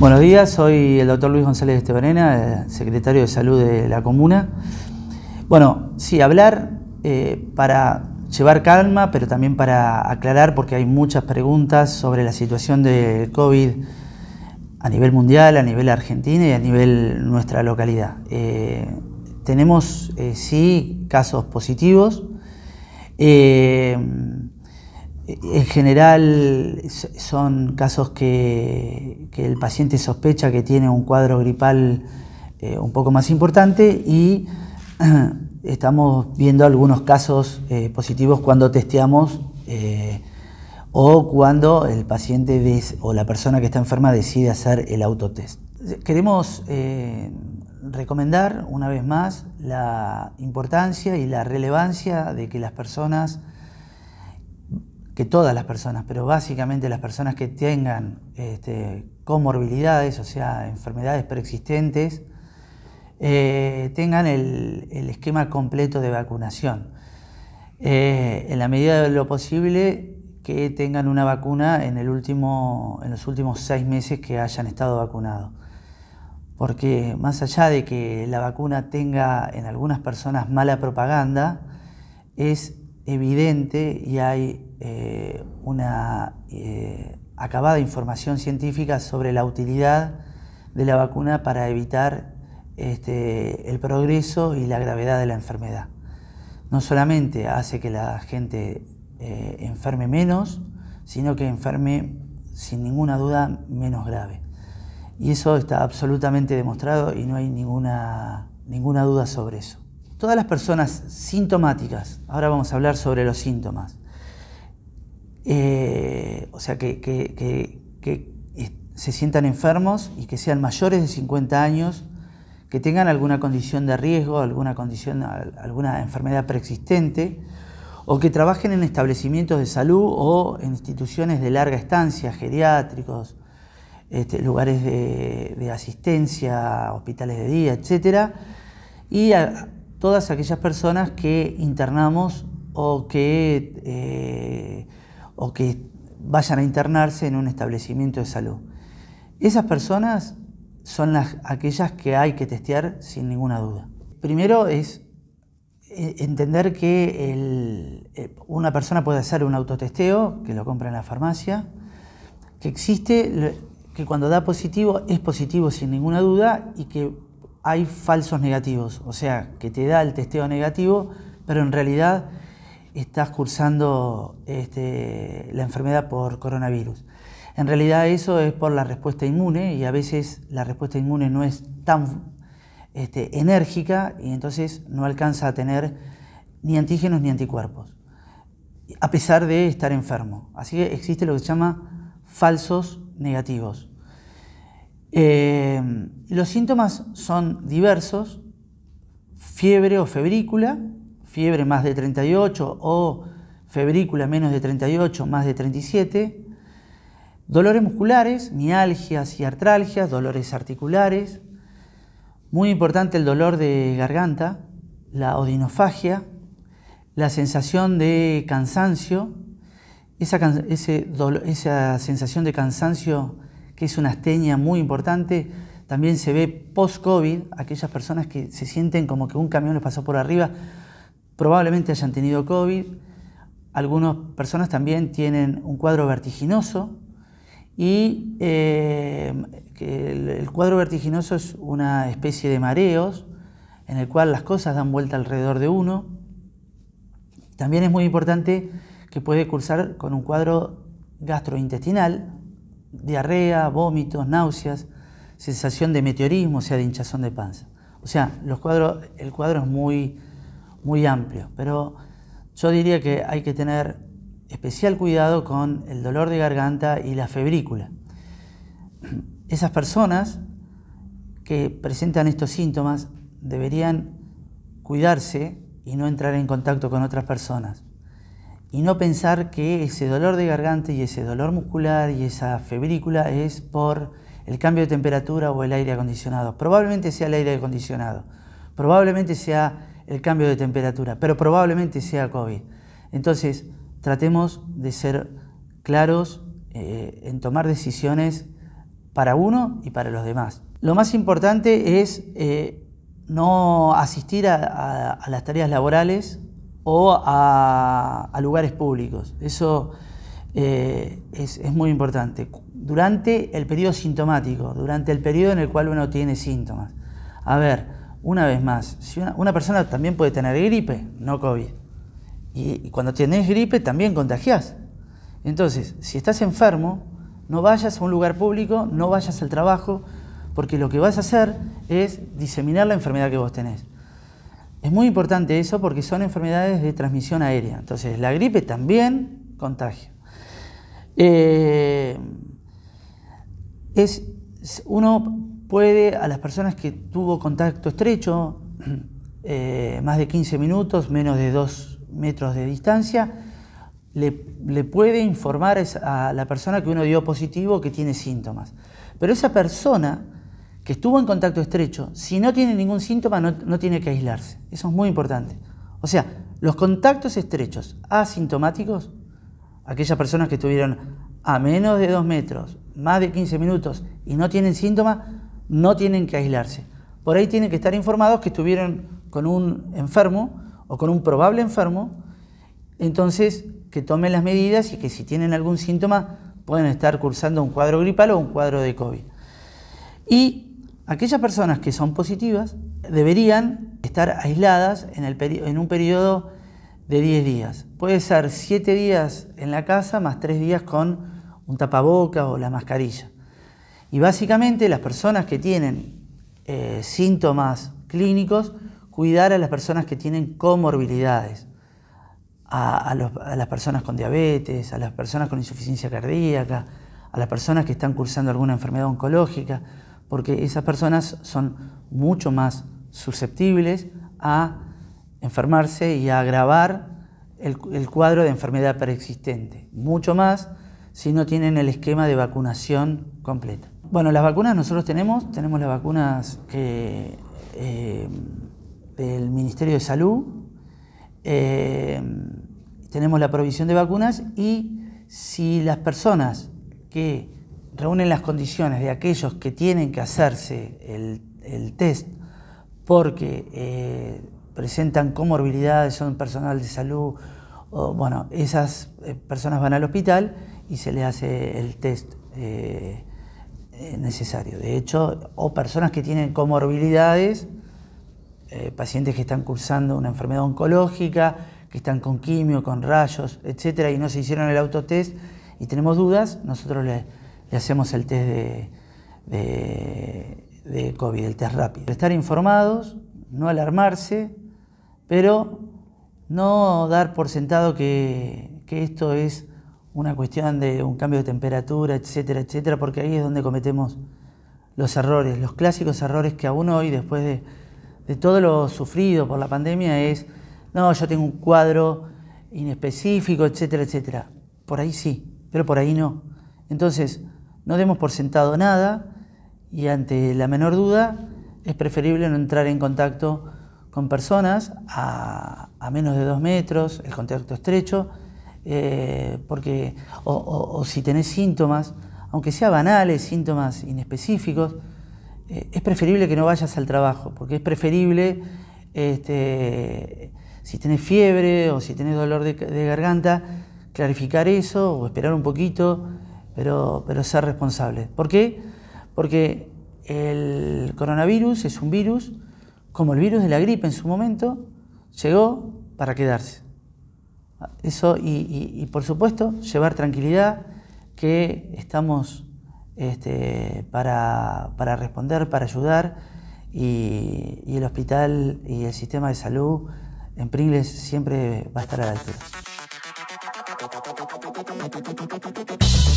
Buenos días, soy el doctor Luis González Estebanena, secretario de Salud de la Comuna. Bueno, sí, hablar eh, para llevar calma, pero también para aclarar, porque hay muchas preguntas sobre la situación del COVID a nivel mundial, a nivel argentino y a nivel nuestra localidad. Eh, tenemos, eh, sí, casos positivos, eh, en general son casos que, el paciente sospecha que tiene un cuadro gripal eh, un poco más importante y estamos viendo algunos casos eh, positivos cuando testeamos o cuando el paciente o la persona que está enferma decide hacer el autotest. Queremos recomendar una vez más la importancia y la relevancia de que las personas, que todas las personas, pero básicamente las personas que tengan este, comorbilidades, o sea, enfermedades preexistentes, eh, tengan el, esquema completo de vacunación. Eh, en la medida de lo posible, que tengan una vacuna en, el último, en los últimos seis meses que hayan estado vacunados porque más allá de que la vacuna tenga en algunas personas mala propaganda, es evidente y hay eh, una eh, acabada información científica sobre la utilidad de la vacuna para evitar este, el progreso y la gravedad de la enfermedad. No solamente hace que la gente eh, enferme menos, sino que enferme sin ninguna duda menos grave. Y eso está absolutamente demostrado y no hay ninguna, ninguna duda sobre eso. Todas las personas sintomáticas, ahora vamos a hablar sobre los síntomas, eh, o sea, que, se sientan enfermos y que sean mayores de 50 años, que tengan alguna condición de riesgo, alguna condición, alguna enfermedad preexistente, o que trabajen en establecimientos de salud o en instituciones de larga estancia, geriátricos, este, lugares de, asistencia, hospitales de día, etc. Y a todas aquellas personas que internamos o que, eh, o que vayan a internarse en un establecimiento de salud. Esas personas son las, aquellas que hay que testear sin ninguna duda. Primero es eh, entender que eh, una persona puede hacer un autotesteo, que lo compra en la farmacia, que existe que cuando da positivo es positivo sin ninguna duda y que hay falsos negativos, o sea, que te da el testeo negativo, pero en realidad estás cursando este, la enfermedad por coronavirus. En realidad eso es por la respuesta inmune y a veces la respuesta inmune no es tan este, enérgica y entonces no alcanza a tener ni antígenos ni anticuerpos, a pesar de estar enfermo. Así que existe lo que se llama falsos negativos. Eh, los síntomas son diversos, fiebre o febrícula, fiebre más de 38 o febrícula menos de 38, más de 37, dolores musculares, mialgias y artralgias, dolores articulares, muy importante el dolor de garganta, la odinofagia, la sensación de cansancio, esa, esa sensación de cansancio, que es una astenia muy importante, también se ve post-COVID, aquellas personas que se sienten como que un camión les pasó por arriba, probablemente hayan tenido COVID. Algunas personas también tienen un cuadro vertiginoso y eh, el cuadro vertiginoso es una especie de mareos en el cual las cosas dan vuelta alrededor de uno. También es muy importante que puede cursar con un cuadro gastrointestinal, diarrea, vómitos, náuseas, sensación de meteorismo, o sea, de hinchazón de panza. O sea, el cuadro es muy, muy amplio, pero yo diría que hay que tener especial cuidado con el dolor de garganta y la febrícula. Esas personas que presentan estos síntomas deberían cuidarse y no entrar en contacto con otras personas y no pensar que ese dolor de garganta y ese dolor muscular y esa febrícula es por el cambio de temperatura o el aire acondicionado. Probablemente sea el aire acondicionado, probablemente sea el cambio de temperatura, pero probablemente sea COVID. Entonces, tratemos de ser claros eh, en tomar decisiones para uno y para los demás. Lo más importante es eh, no asistir a las tareas laborales o a, lugares públicos. Eso eh, es, muy importante. Durante el periodo sintomático, durante el periodo en el cual uno tiene síntomas. A ver, una vez más, si una, persona también puede tener gripe, no COVID. Y, cuando tienes gripe también contagias. Entonces, si estás enfermo, no vayas a un lugar público, no vayas al trabajo, porque lo que vas a hacer es diseminar la enfermedad que vos tenés. Es muy importante eso porque son enfermedades de transmisión aérea. Entonces, la gripe también contagia. Eh, es, uno puede, a las personas que tuvo contacto estrecho, eh, más de 15 minutos, menos de 2 metros de distancia, le, le, puede informar a la persona que uno dio positivo que tiene síntomas. Pero esa persona que estuvo en contacto estrecho, si no tiene ningún síntoma, no, tiene que aislarse. Eso es muy importante. O sea, los contactos estrechos asintomáticos, aquellas personas que estuvieron a menos de 2 metros, más de 15 minutos y no tienen síntoma, no tienen que aislarse. Por ahí tienen que estar informados que estuvieron con un enfermo o con un probable enfermo, entonces que tomen las medidas y que si tienen algún síntoma pueden estar cursando un cuadro gripal o un cuadro de COVID. Y Aquellas personas que son positivas deberían estar aisladas en, un periodo de 10 días. Puede ser 7 días en la casa más 3 días con un tapaboca o la mascarilla. Y básicamente las personas que tienen eh, síntomas clínicos, cuidar a las personas que tienen comorbilidades, a las personas con diabetes, a las personas con insuficiencia cardíaca, a las personas que están cursando alguna enfermedad oncológica, porque esas personas son mucho más susceptibles a enfermarse y a agravar el, cuadro de enfermedad preexistente, mucho más si no tienen el esquema de vacunación completa. Bueno, las vacunas nosotros tenemos, tenemos las vacunas eh, del Ministerio de Salud, eh, tenemos la provisión de vacunas y si las personas que reúnen las condiciones de aquellos que tienen que hacerse el, test porque eh, presentan comorbilidades, son personal de salud, bueno, esas eh, personas van al hospital y se les hace el test eh, necesario. De hecho, o personas que tienen comorbilidades, pacientes que están cursando una enfermedad oncológica, que están con quimio, con rayos, etcétera, y no se hicieron el autotest y tenemos dudas, nosotros les le hacemos el test de, COVID, el test rápido. Estar informados, no alarmarse, pero no dar por sentado que, esto es una cuestión de un cambio de temperatura, etcétera, etcétera, porque ahí es donde cometemos los errores, los clásicos errores que aún hoy, después de, de todo lo sufrido por la pandemia, es, no, yo tengo un cuadro inespecífico, etcétera, etcétera. Por ahí sí, pero por ahí no. Entonces, no demos por sentado nada y ante la menor duda es preferible no entrar en contacto con personas a, menos de dos metros, el contacto estrecho, eh, porque, o, si tenés síntomas, aunque sea banales, síntomas inespecíficos, eh, es preferible que no vayas al trabajo, porque es preferible, este, si tenés fiebre o si tenés dolor de garganta, clarificar eso o esperar un poquito pero, ser responsable. ¿Por qué? Porque el coronavirus es un virus, como el virus de la gripe en su momento, llegó para quedarse. Eso y, por supuesto llevar tranquilidad que estamos este, para, responder, para ayudar y, y el hospital y el sistema de salud en Pringles siempre va a estar a la altura.